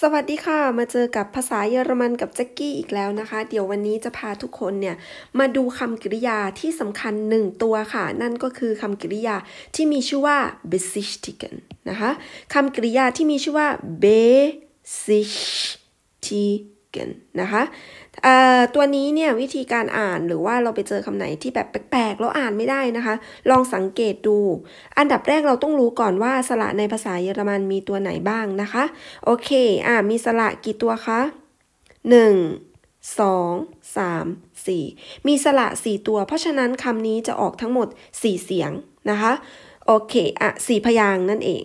สวัสดีค่ะ มาเจอกับภาษาเยอรมันกับแจ็กกี้อีกแล้วนะคะ เดี๋ยววันนี้จะพาทุกคนเนี่ย มาดูคำกริยาที่สำคัญหนึ่งตัวค่ะ นั่นก็คือคำกริยาที่มีชื่อว่า besichtigen นะคะ คำกริยาที่มีชื่อว่า besichtigen นะคะตัวนี้เนี่ย วิธีการอ่านหรือว่าเราไปเจอคำไหนที่แบบแปลกๆเราอ่านไม่ได้นะคะ ลองสังเกตดู อันดับแรกเราต้องรู้ก่อนว่าสระในภาษาเยอรมันมีตัวไหนบ้างนะคะ โอเคอ่ามีสระกี่ตัวคะหนึ่งสองสามสี่มีสระสี่ตัว เพราะฉะนั้นคำนี้จะออกทั้งหมดสี่เสียงนะคะ โอเค อ่ะสี่พยางนั่นเอง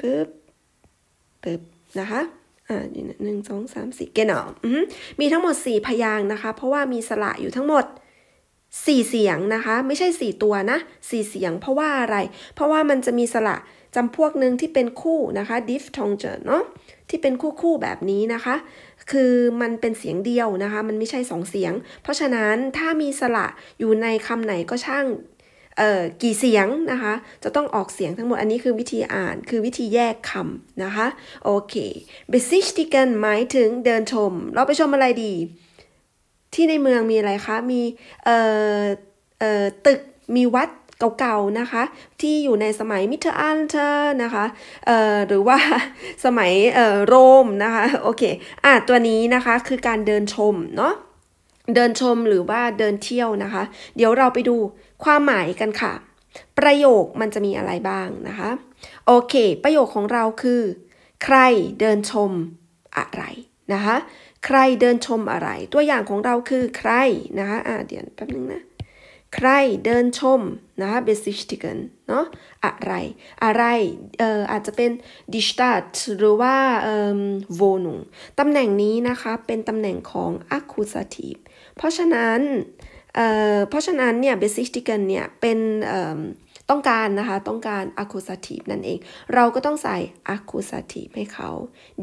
ปึ๊บปึ๊บนะคะอ่าหนึ่งสองสามสี่เกนอืมมีทั้งหมดสี่พยางนะคะ เพราะว่ามีสระอยู่ทั้งหมดสี่เสียงนะคะ ไม่ใช่สี่ตัวนะ สี่เสียง เพราะว่าอะไร เพราะว่ามันจะมีสระจำพวกหนึ่งที่เป็นคู่นะคะดิฟทองเจอเนาะ ที่เป็นคู่คู่แบบนี้นะคะ คือมันเป็นเสียงเดียวนะคะ มันไม่ใช่สองเสียง เพราะฉะนั้นถ้ามีสระอยู่ในคำไหนก็ช่างกี่เสียงนะคะ จะต้องออกเสียงทั้งหมด อันนี้คือวิธีอ่าน คือวิธีแยกคำนะคะ โอเค b e s i c h t i g e n หมายถึงเดินชม เราไปชมอะไรดี ที่ในเมืองมีอะไรคะ มี เอ่อ เอ่อ ตึก มีวัดเก่าๆ นะคะ ที่อยู่ในสมัยมิเตอร์อันเตอร์นะคะ เอ่อ หรือว่าสมัยเอ่อโรมนะคะ โอเคอ่ะตัวนี้นะคะ คือการเดินชมเนาะเดินชมหรือว่าเดินเที่ยวนะคะ เดี๋ยวเราไปดูความหมายกันค่ะ ประโยคมันจะมีอะไรบ้างนะคะ โอเค ประโยคของเราคือ ใครเดินชมอะไรนะคะใครเดินชมอะไร ตัวอย่างของเราคือใครนะคะะเดี๋ยวแป๊บนึงนะ ใครเดินชมนะคะเบสิชติกันเนาะอะไรอะไรเอ่ออาจจะเป็นดิสตั t หรือว่าเอ่อโวนุงตำแหน่งนี้นะคะเป็นตำแหน่งของ accusative เพราะฉะนั้นเเพราะฉะนั้นเนี่ย b บ s i c ต t i ันเนี่ย เป็นต้องการนะคะ ต้องการ accusative นั่นเอง เราก็ต้องใส่ accusative ให้เขา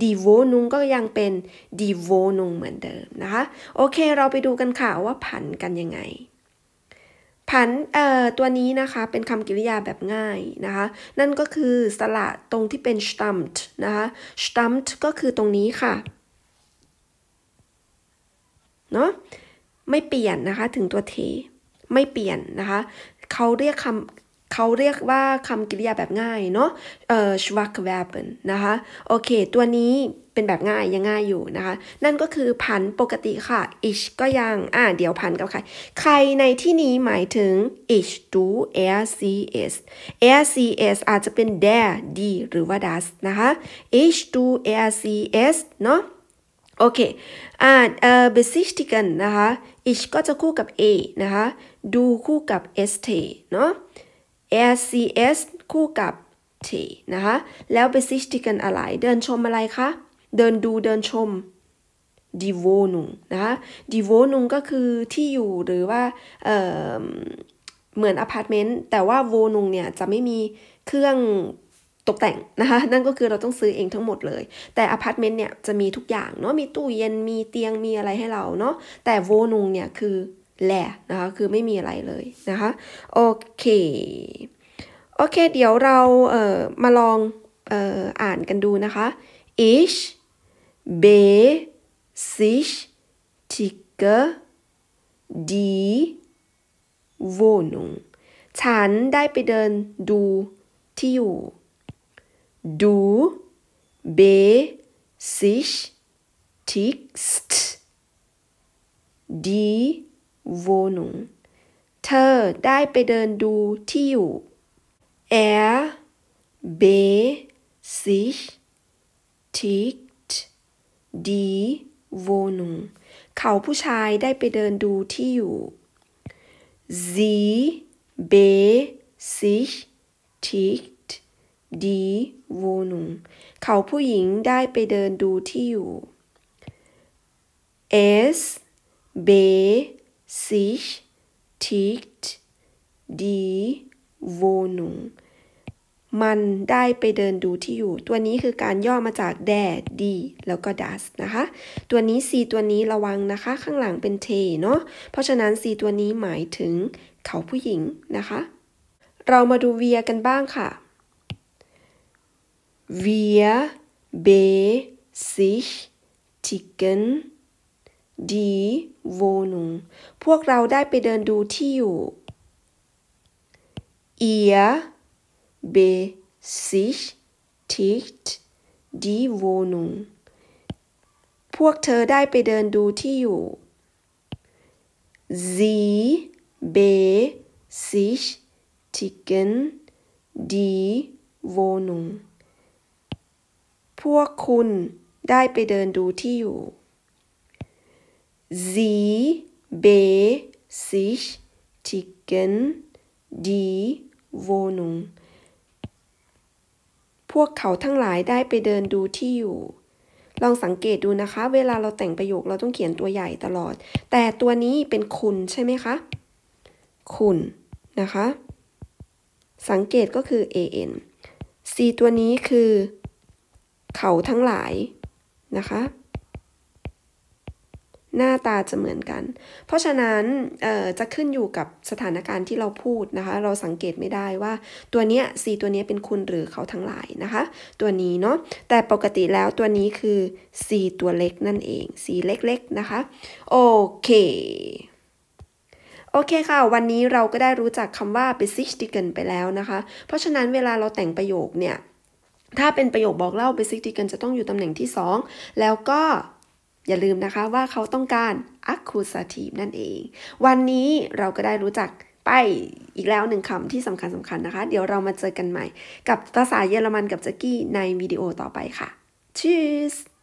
die w o n u n g ก็ยังเป็น die w o n u n g เหมือนเดิมนะคะ โอเค เราไปดูกันค่ะ ว่าผันกันยังไง ผันเอ่อตัวนี้นะคะ เป็นคำกริยาแบบง่ายนะคะ นั่นก็คือสระตรงที่เป็น s t u m e d นะคะ s t u m e d ก็คือตรงนี้ค่ะ เนาะไม่เปลี่ยนนะคะ ถึงตัวเทไม่เปลี่ยนนะคะเขาเรียกคำเขาเรียกว่าคำกริยาแบบง่ายเนาะเอ่อ schwachen นะคะ โอเค ตัวนี้เป็นแบบง่าย ยังง่ายอยู่นะคะ นั่นก็คือผันปกติค่ะ ich ก็ยัง อ่าเดี๋ยวผันกับใคร ใครในที่นี้หมายถึง ich du er sie es er sie es อาจจะเป็น der die หรือว่า das นะคะ ich du er sie es เนาะโอเค อ่าเอ่อ besichtigen นะคะ ich ก็จะคู่กับ a นะคะดูคู่กับ st เนาะ rcs คู่กับ t นะคะ แล้ว besichtigen อะไร เดินชมอะไรคะ เดินดูเดินชม die Wohnung นะคะ die Wohnung ก็คือที่อยู่หรือว่า เอ่อ เหมือนอพาร์ตเมนต์แต่ว่า Wohnung เนี่ยจะไม่มีเครื่องตกแต่งนะคะ นั่นก็คือเราต้องซื้อเองทั้งหมดเลย แต่อพาร์ตเมนต์เนี่ย จะมีทุกอย่างเนาะ มีตู้เย็น มีเตียง มีอะไรให้เราเนาะ แต่โวนุงเนี่ย คือแหละนะคะ คือไม่มีอะไรเลยนะคะ โอเค โอเค เดี๋ยวเราเอ่อมาลองเอ่ออ่านกันดูนะคะ ich besichtige die Wohnung ฉันได้ไปเดินดูที่อยู่ du besichtigst die Wohnung เธอได้ไปเดินดูที่อยู่ er besichtigt die Wohnung เขาผู้ชายได้ไปเดินดูที่อยู่ sie besichtigt ดีวูหนุงเขาผู้หญิงได้ไปเดินดูที่อยู่ Es B sich tigt die Wohnung มันได้ไปเดินดูที่อยู่ ตัวนี้คือการย่อมาจากแดดดีแล้วก็ das นะคะ ตัวนี้ C ตัวนี้ระวังนะคะ ข้างหลังเป็นเทเนาะ เพราะฉะนั้น C ตัวนี้หมายถึงเขาผู้หญิงนะคะ เรามาดูเวียกันบ้างค่ะ Wir besichtigen die Wohnung. พวกเราได้ไปเดินดูที่อยู่ Ihr besichtigt die Wohnung. พวกเธอได้ไปเดินดูที่อยู่ Sie besichtigen die Wohnung. พวกคุณได้ไปเดินดูที่อยู่ Sie besichtigen die Wohnung พวกเขาทั้งหลายได้ไปเดินดูที่อยู่ ลองสังเกตดูนะคะ เวลาเราแต่งประโยคเราต้องเขียนตัวใหญ่ตลอด แต่ตัวนี้เป็นคุณใช่ไหมคะ คุณ นะคะ สังเกตก็คือ an c ตัวนี้คือเขาทั้งหลายนะคะหน้าตาจะเหมือนกัน เพราะฉะนั้นจะขึ้นอยู่กับสถานการณ์ที่เราพูดนะคะเราสังเกตไม่ได้ว่าตัวเนี้ยสีตัวเนี้ยเป็นคุณหรือเขาทั้งหลายนะคะตัวนี้เนาะแต่ปกติแล้วตัวนี้คือสีตัวเล็ก นั่นเองสีเล็กๆนะคะโอเคโอเคค่ะวันนี้เราก็ได้รู้จักคำว่า besichtigen ไปแล้วนะคะเพราะฉะนั้นเวลาเราแต่งประโยคเนี่ยถ้าเป็นประโยคบอกเล่าเบซิกดีกันจะต้องอยู่ตำแหน่งที่ 2 แล้วก็อย่าลืมนะคะว่าเขาต้องการ accusative นั่นเอง วันนี้เราก็ได้รู้จักไปอีกแล้วหนึ่งคำที่สำคัญสำคัญนะคะ เดี๋ยวเรามาเจอกันใหม่กับภาษาเยอรมันกับแจ็กกี้ในวิดีโอต่อไปค่ะชิ e e